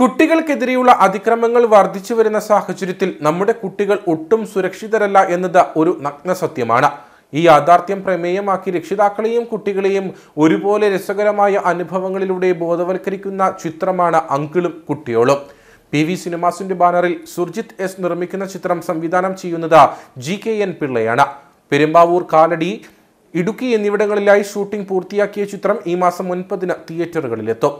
കുട്ടികൾക്കെതിരെയുള്ള അതിക്രമങ്ങൾ വർദ്ധിച്ചു വരുന്ന സാഹചര്യത്തിൽ നമ്മുടെ കുട്ടികൾ ഒട്ടും സുരക്ഷിതരല്ല എന്നത് ഒരു നഗ്ന സത്യമാണ് ഈ യാഥാർത്ഥ്യം പ്രമേയമാക്കി രക്ഷിതാക്കളെയും കുട്ടികളെയും ഒരുപോലെ രസകരമായ അനുഭവങ്ങളിലൂടെ ബോധവൽക്കരിക്കുന്ന ചിത്രമാണ് അങ്കിളും കുട്ടികളും പി വി സിനിമാസിന്റെ ബാനറിൽ സുർജിത് എസ് നിർമ്മിക്കുന്ന ചിത്രം സംവിധാനം ചെയ്യുന്നത് ജി കെ എൻ പിള്ളയാണ് പെരുമ്പാവൂർ കാലടി ഇടുക്കി എന്നിവിടങ്ങളിലായി ഷൂട്ടിംഗ് പൂർത്തിയാക്കിയ ചിത്രം ഈ മാസം ഒൻപതിന് തിയേറ്ററുകളിലെത്തും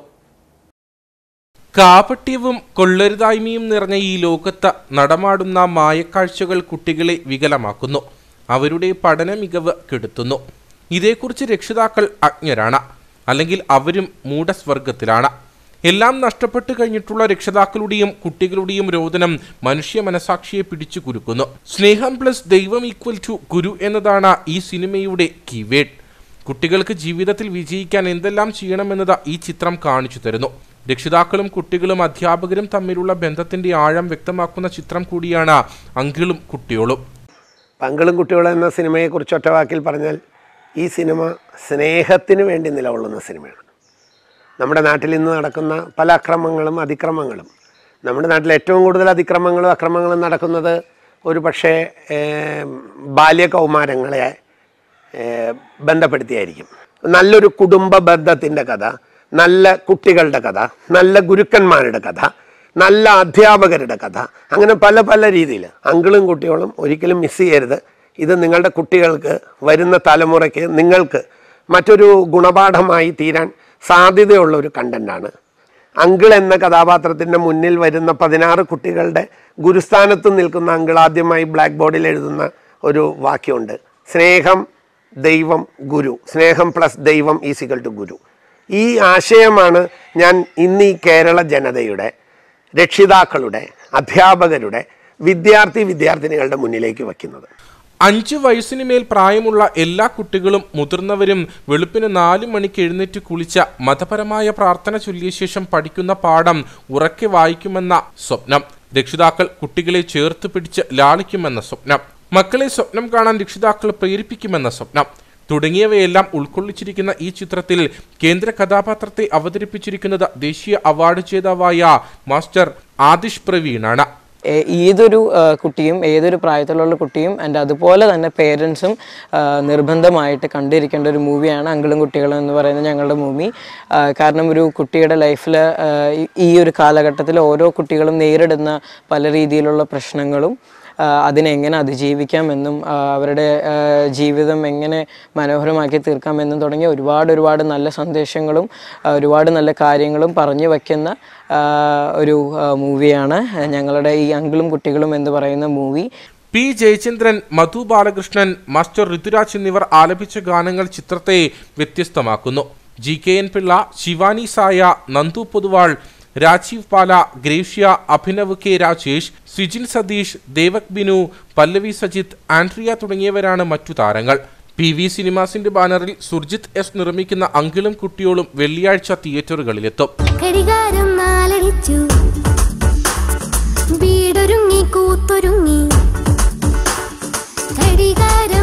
കാപട്യവും കൊള്ളരുതായ്മയും നിറഞ്ഞ ഈ ലോകത്ത് നടമാടുന്ന മായക്കാഴ്ചകൾ കുട്ടികളെ വികലമാക്കുന്നു അവരുടെ പഠന മികവ് കെടുത്തുന്നു ഇതേക്കുറിച്ച് രക്ഷിതാക്കൾ അജ്ഞരാണ് അല്ലെങ്കിൽ അവരും മൂടസ്വർഗത്തിലാണ് എല്ലാം നഷ്ടപ്പെട്ടു കഴിഞ്ഞിട്ടുള്ള രക്ഷിതാക്കളുടെയും കുട്ടികളുടെയും രോദനം മനുഷ്യ മനസാക്ഷിയെ പിടിച്ചു കുരുക്കുന്നു സ്നേഹം പ്ലസ് ദൈവം ഈക്വൽ ടു ഗുരു എന്നതാണ് ഈ സിനിമയുടെ കീവേഡ് കുട്ടികൾക്ക് ജീവിതത്തിൽ വിജയിക്കാൻ എന്തെല്ലാം ചെയ്യണമെന്നത് ഈ ചിത്രം കാണിച്ചു തരുന്നു രക്ഷിതാക്കളും കുട്ടികളും അധ്യാപകരും തമ്മിലുള്ള ബന്ധത്തിന്റെ ആഴം വ്യക്തമാക്കുന്ന ചിത്രം കൂടിയാണ് അങ്കിളും കുട്ടിയോളും അങ്കിളും കുട്ടികളും എന്ന സിനിമയെക്കുറിച്ച് ഒറ്റവാക്കിൽ പറഞ്ഞാൽ ഈ സിനിമ സ്നേഹത്തിന് വേണ്ടി നിലകൊള്ളുന്ന സിനിമയാണ് നമ്മുടെ നാട്ടിൽ ഇന്ന് നടക്കുന്ന പല അക്രമങ്ങളും അതിക്രമങ്ങളും നമ്മുടെ നാട്ടിൽ ഏറ്റവും കൂടുതൽ അതിക്രമങ്ങളും അക്രമങ്ങളും നടക്കുന്നത് ഒരു പക്ഷേ ബാല്യ കൗമാരങ്ങളെ ബന്ധപ്പെടുത്തിയായിരിക്കും നല്ലൊരു കുടുംബ ബന്ധത്തിൻ്റെ കഥ നല്ല കുട്ടികളുടെ കഥ നല്ല ഗുരുക്കന്മാരുടെ കഥ നല്ല അധ്യാപകരുടെ കഥ അങ്ങനെ പല പല രീതിയിൽ അങ്കിളും കുട്ടികളും ഒരിക്കലും മിസ് ചെയ്യരുത് ഇത് നിങ്ങളുടെ കുട്ടികൾക്ക് വരുന്ന തലമുറയ്ക്ക് നിങ്ങൾക്ക് മറ്റൊരു ഗുണപാഠമായി തീരാൻ സാധ്യതയുള്ള ഒരു കണ്ടൻ്റാണ് അങ്കിൾ എന്ന കഥാപാത്രത്തിൻ്റെ മുന്നിൽ വരുന്ന പതിനാറ് കുട്ടികളുടെ ഗുരുസ്ഥാനത്ത് നിൽക്കുന്ന അങ്കിൾ ആദ്യമായി ബ്ലാക്ക് ബോർഡിൽ എഴുതുന്ന ഒരു വാക്യമുണ്ട് സ്നേഹം ദൈവം ഗുരു സ്നേഹം പ്ലസ് ദൈവം ഈസിക്കൽ ടു ഗുരു ഈ ആശയമാണ് ഞാൻ ഇന്ന് ഈ കേരള ജനതയുടെ രക്ഷിതാക്കളുടെ അധ്യാപകരുടെ വിദ്യാർത്ഥി വിദ്യാർത്ഥിനികളുടെ മുന്നിലേക്ക് വയ്ക്കുന്നത് അഞ്ച് വയസ്സിന് മേൽ പ്രായമുള്ള എല്ലാ കുട്ടികളും മുതിർന്നവരും വെളുപ്പിന് നാല് മണിക്ക് എഴുന്നേറ്റ് കുളിച്ച മതപരമായ പ്രാർത്ഥന ചൊല്ലിയ ശേഷം പഠിക്കുന്ന പാഠം ഉറക്കെ വായിക്കുമെന്ന സ്വപ്നം രക്ഷിതാക്കൾ കുട്ടികളെ ചേർത്ത് പിടിച്ച് ലാളിക്കുമെന്ന സ്വപ്നം മക്കളെ സ്വപ്നം കാണാൻ രക്ഷിതാക്കൾ പ്രേരിപ്പിക്കുമെന്ന സ്വപ്നം തുടങ്ങിയവയെല്ലാം ഉൾക്കൊള്ളിച്ചിരിക്കുന്ന ഈ ചിത്രത്തിൽ കേന്ദ്ര കഥാപാത്രത്തെ അവതരിപ്പിച്ചിരിക്കുന്നത് ദേശീയ അവാർഡ് ജേതാവായ മാസ്റ്റർ ആദിഷ് പ്രവീണാണ് ഏതൊരു കുട്ടിയും ഏതൊരു പ്രായത്തിലുള്ള കുട്ടിയും ആൻഡ് അതുപോലെ തന്നെ പേരൻസും നിർബന്ധമായിട്ട് കണ്ടിരിക്കേണ്ട ഒരു മൂവിയാണ് അങ്കിളും കുട്ടികളും എന്ന് പറയുന്ന ഞങ്ങളുടെ മൂവി കാരണം ഒരു കുട്ടിയുടെ ലൈഫിൽ ഈ ഒരു കാലഘട്ടത്തിൽ ഓരോ കുട്ടികളും നേരിടുന്ന പല രീതിയിലുള്ള പ്രശ്നങ്ങളും അതിനെങ്ങനെ അതിജീവിക്കാമെന്നും അവരുടെ ജീവിതം എങ്ങനെ മനോഹരമാക്കി തീർക്കാമെന്നും തുടങ്ങിയ ഒരുപാട് ഒരുപാട് നല്ല സന്ദേശങ്ങളും ഒരുപാട് നല്ല കാര്യങ്ങളും പറഞ്ഞു വയ്ക്കുന്ന ഒരു മൂവിയാണ് ഞങ്ങളുടെ ഈ അങ്കിളും കുട്ടികളും എന്ന് പറയുന്ന movie P Jayachandran Madhu Balakrishnan master Rituraj എന്നിവർ ആലപിച്ച ഗാനങ്ങൾ ചിത്രത്തെ വ്യത്യസ്തമാക്കുന്നു G K N Pillai Shivani Saya Nandu Poduval Rajeev Pala Gracia Abhinav K Rajesh Sijin Satheesh Devak Binu Pallavi Sajith Andrea തുടങ്ങിയവരാണ് മറ്റു താരങ്ങൾ പി വി സിനിമാസിന്റെ ബാനറിൽ സുർജിത് എസ് നിർമ്മിക്കുന്ന അങ്കിളും കുട്ടിയോളും വെള്ളിയാഴ്ച തിയേറ്ററുകളിലെത്തും വീടൊരുങ്ങി